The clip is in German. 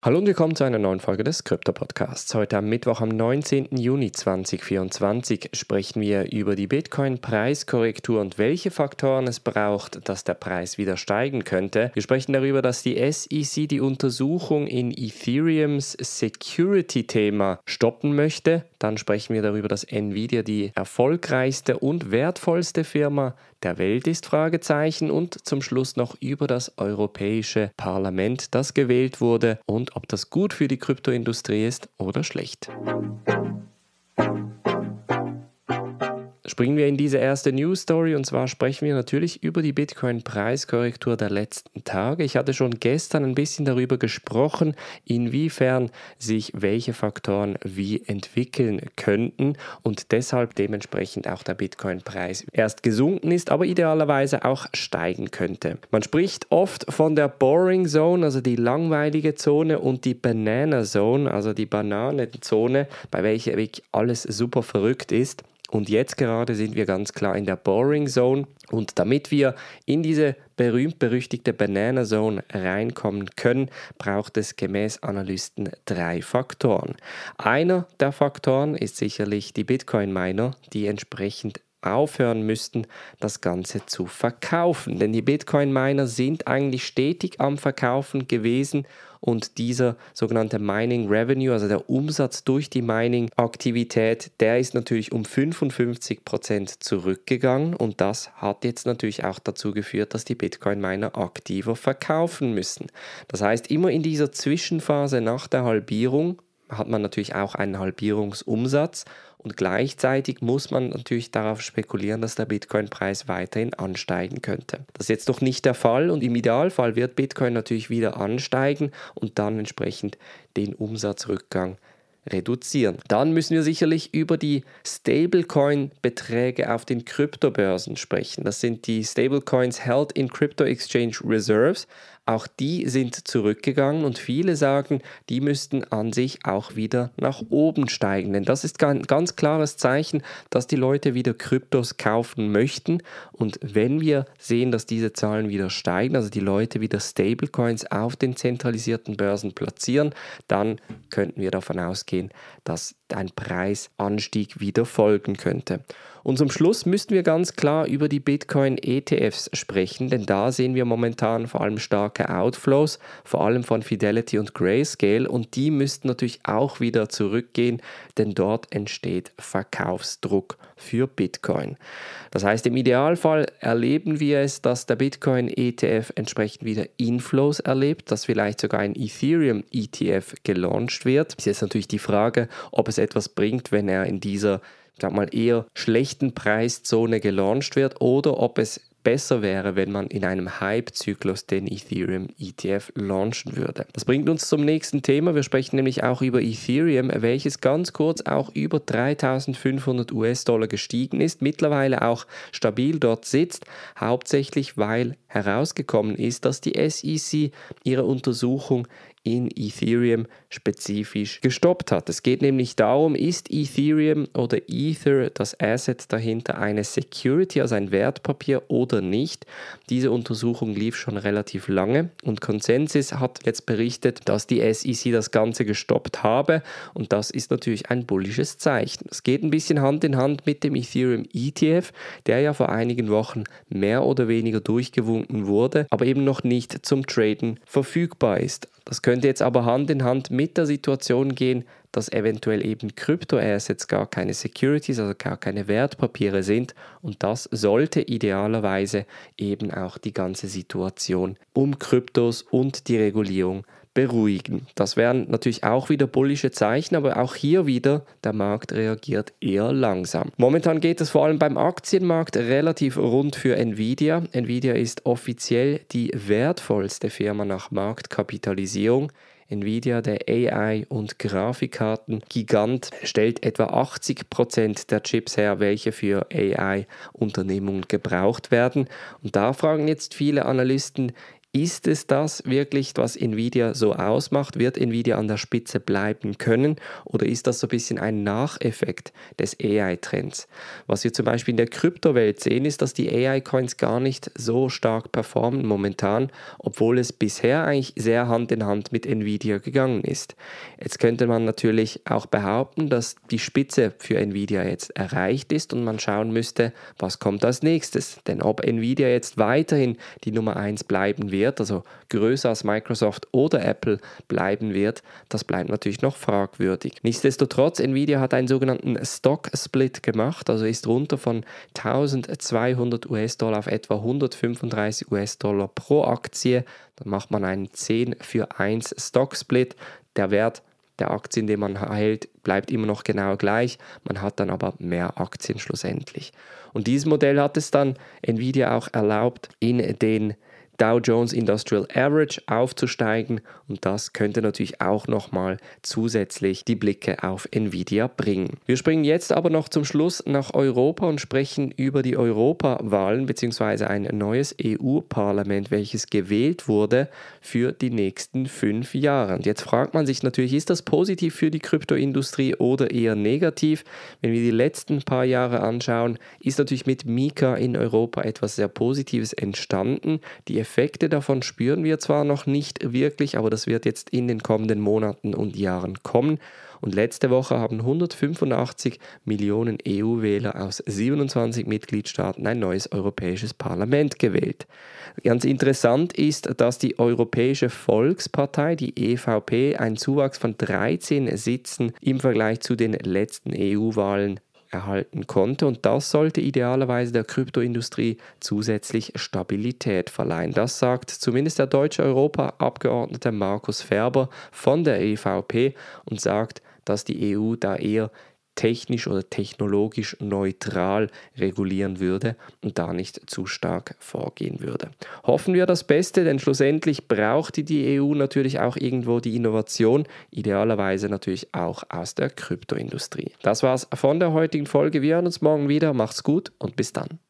Hallo und willkommen zu einer neuen Folge des Krypto Podcasts. Heute am Mittwoch, am 19. Juni 2024, sprechen wir über die Bitcoin-Preiskorrektur und welche Faktoren es braucht, dass der Preis wieder steigen könnte. Wir sprechen darüber, dass die SEC die Untersuchung in Ethereums Security-Thema stoppen möchte. Dann sprechen wir darüber, dass Nvidia die erfolgreichste und wertvollste Firma der Welt ist, Fragezeichen. Und zum Schluss noch über das Europäische Parlament, das gewählt wurde und ob das gut für die Kryptoindustrie ist oder schlecht. Springen wir in diese erste News Story und zwar sprechen wir natürlich über die Bitcoin-Preiskorrektur der letzten Tage. Ich hatte schon gestern ein bisschen darüber gesprochen, inwiefern sich welche Faktoren wie entwickeln könnten und deshalb dementsprechend auch der Bitcoin-Preis erst gesunken ist, aber idealerweise auch steigen könnte. Man spricht oft von der Boring Zone, also die langweilige Zone und die Banana Zone, also die Bananenzone, bei welcher wirklich alles super verrückt ist. Und jetzt gerade sind wir ganz klar in der Boring Zone. Und damit wir in diese berühmt-berüchtigte Banana Zone reinkommen können, braucht es gemäß Analysten drei Faktoren. Einer der Faktoren ist sicherlich die Bitcoin-Miner, die entsprechend aufhören müssten, das Ganze zu verkaufen. Denn die Bitcoin-Miner sind eigentlich stetig am Verkaufen gewesen und dieser sogenannte Mining Revenue, also der Umsatz durch die Mining-Aktivität, der ist natürlich um 55% Prozent zurückgegangen und das hat jetzt natürlich auch dazu geführt, dass die Bitcoin-Miner aktiver verkaufen müssen. Das heißt, immer in dieser Zwischenphase nach der Halbierung hat man natürlich auch einen Halbierungsumsatz und gleichzeitig muss man natürlich darauf spekulieren, dass der Bitcoin-Preis weiterhin ansteigen könnte. Das ist jetzt noch nicht der Fall und im Idealfall wird Bitcoin natürlich wieder ansteigen und dann entsprechend den Umsatzrückgang reduzieren. Dann müssen wir sicherlich über die Stablecoin-Beträge auf den Kryptobörsen sprechen. Das sind die Stablecoins held in Crypto Exchange Reserves, auch die sind zurückgegangen und viele sagen, die müssten an sich auch wieder nach oben steigen. Denn das ist ein ganz klares Zeichen, dass die Leute wieder Kryptos kaufen möchten. Und wenn wir sehen, dass diese Zahlen wieder steigen, also die Leute wieder Stablecoins auf den zentralisierten Börsen platzieren, dann könnten wir davon ausgehen, dass ein Preisanstieg wieder folgen könnte. Und zum Schluss müssten wir ganz klar über die Bitcoin-ETFs sprechen, denn da sehen wir momentan vor allem starke Outflows, vor allem von Fidelity und Grayscale. Und die müssten natürlich auch wieder zurückgehen, denn dort entsteht Verkaufsdruck für Bitcoin. Das heißt, im Idealfall erleben wir es, dass der Bitcoin-ETF entsprechend wieder Inflows erlebt, dass vielleicht sogar ein Ethereum-ETF gelauncht wird. Es ist jetzt natürlich die Frage, ob es etwas bringt, wenn er in dieser sag mal, eher schlechten Preiszone gelauncht wird oder ob es besser wäre, wenn man in einem Hype-Zyklus den Ethereum ETF launchen würde. Das bringt uns zum nächsten Thema. Wir sprechen nämlich auch über Ethereum, welches ganz kurz auch über 3500 US-Dollar gestiegen ist, mittlerweile auch stabil dort sitzt, hauptsächlich weil herausgekommen ist, dass die SEC ihre Untersuchung in Ethereum spezifisch gestoppt hat. Es geht nämlich darum, ist Ethereum oder Ether das Asset dahinter eine Security, also ein Wertpapier oder nicht. Diese Untersuchung lief schon relativ lange und Consensus hat jetzt berichtet, dass die SEC das Ganze gestoppt habe und das ist natürlich ein bullisches Zeichen. Es geht ein bisschen Hand in Hand mit dem Ethereum ETF, der ja vor einigen Wochen mehr oder weniger durchgewunken wurde, aber eben noch nicht zum Traden verfügbar ist. Das könnte jetzt aber Hand in Hand mit mit der Situation gehen, dass eventuell eben Kryptoassets gar keine Securities, also gar keine Wertpapiere sind und das sollte idealerweise eben auch die ganze Situation um Kryptos und die Regulierung beruhigen. Das wären natürlich auch wieder bullische Zeichen, aber auch hier wieder, der Markt reagiert eher langsam. Momentan geht es vor allem beim Aktienmarkt relativ rund für Nvidia. Nvidia ist offiziell die wertvollste Firma nach Marktkapitalisierung. Nvidia, der AI- und Grafikkarten-Gigant, stellt etwa 80% Prozent der Chips her, welche für ai unternehmungen gebraucht werden. Und da fragen jetzt viele Analysten, ist es das wirklich, was Nvidia so ausmacht? Wird Nvidia an der Spitze bleiben können? Oder ist das so ein bisschen ein Nacheffekt des AI-Trends? Was wir zum Beispiel in der Kryptowelt sehen, ist, dass die AI-Coins gar nicht so stark performen momentan, obwohl es bisher eigentlich sehr Hand in Hand mit Nvidia gegangen ist. Jetzt könnte man natürlich auch behaupten, dass die Spitze für Nvidia jetzt erreicht ist und man schauen müsste, was kommt als nächstes. Denn ob Nvidia jetzt weiterhin die Nummer 1 bleiben wird, wird, also größer als Microsoft oder Apple bleiben wird, das bleibt natürlich noch fragwürdig. Nichtsdestotrotz, Nvidia hat einen sogenannten Stock Split gemacht, also ist runter von 1200 US-Dollar auf etwa 135 US-Dollar pro Aktie. Dann macht man einen 10 für 1 Stock Split. Der Wert der Aktien, den man erhält, bleibt immer noch genau gleich. Man hat dann aber mehr Aktien schlussendlich. Und dieses Modell hat es dann Nvidia auch erlaubt, in den Dow Jones Industrial Average aufzusteigen und das könnte natürlich auch nochmal zusätzlich die Blicke auf Nvidia bringen. Wir springen jetzt aber noch zum Schluss nach Europa und sprechen über die Europawahlen bzw. ein neues EU-Parlament, welches gewählt wurde für die nächsten fünf Jahre. Und jetzt fragt man sich natürlich, ist das positiv für die Kryptoindustrie oder eher negativ? Wenn wir die letzten paar Jahre anschauen, ist natürlich mit Mika in Europa etwas sehr Positives entstanden. Die Effekte davon spüren wir zwar noch nicht wirklich, aber das wird jetzt in den kommenden Monaten und Jahren kommen. Und letzte Woche haben 185 Millionen EU-Wähler aus 27 Mitgliedstaaten ein neues europäisches Parlament gewählt. Ganz interessant ist, dass die Europäische Volkspartei, die EVP, einen Zuwachs von 13 Sitzen im Vergleich zu den letzten EU-Wahlen erhalten konnte und das sollte idealerweise der Kryptoindustrie zusätzlich Stabilität verleihen. Das sagt zumindest der deutsche Europaabgeordnete Markus Ferber von der EVP und sagt, dass die EU da eher technisch oder technologisch neutral regulieren würde und da nicht zu stark vorgehen würde. Hoffen wir das Beste, denn schlussendlich brauchte die EU e natürlich auch irgendwo die Innovation, idealerweise natürlich auch aus der Kryptoindustrie. Das war's von der heutigen Folge. Wir hören uns morgen wieder. Macht's gut und bis dann.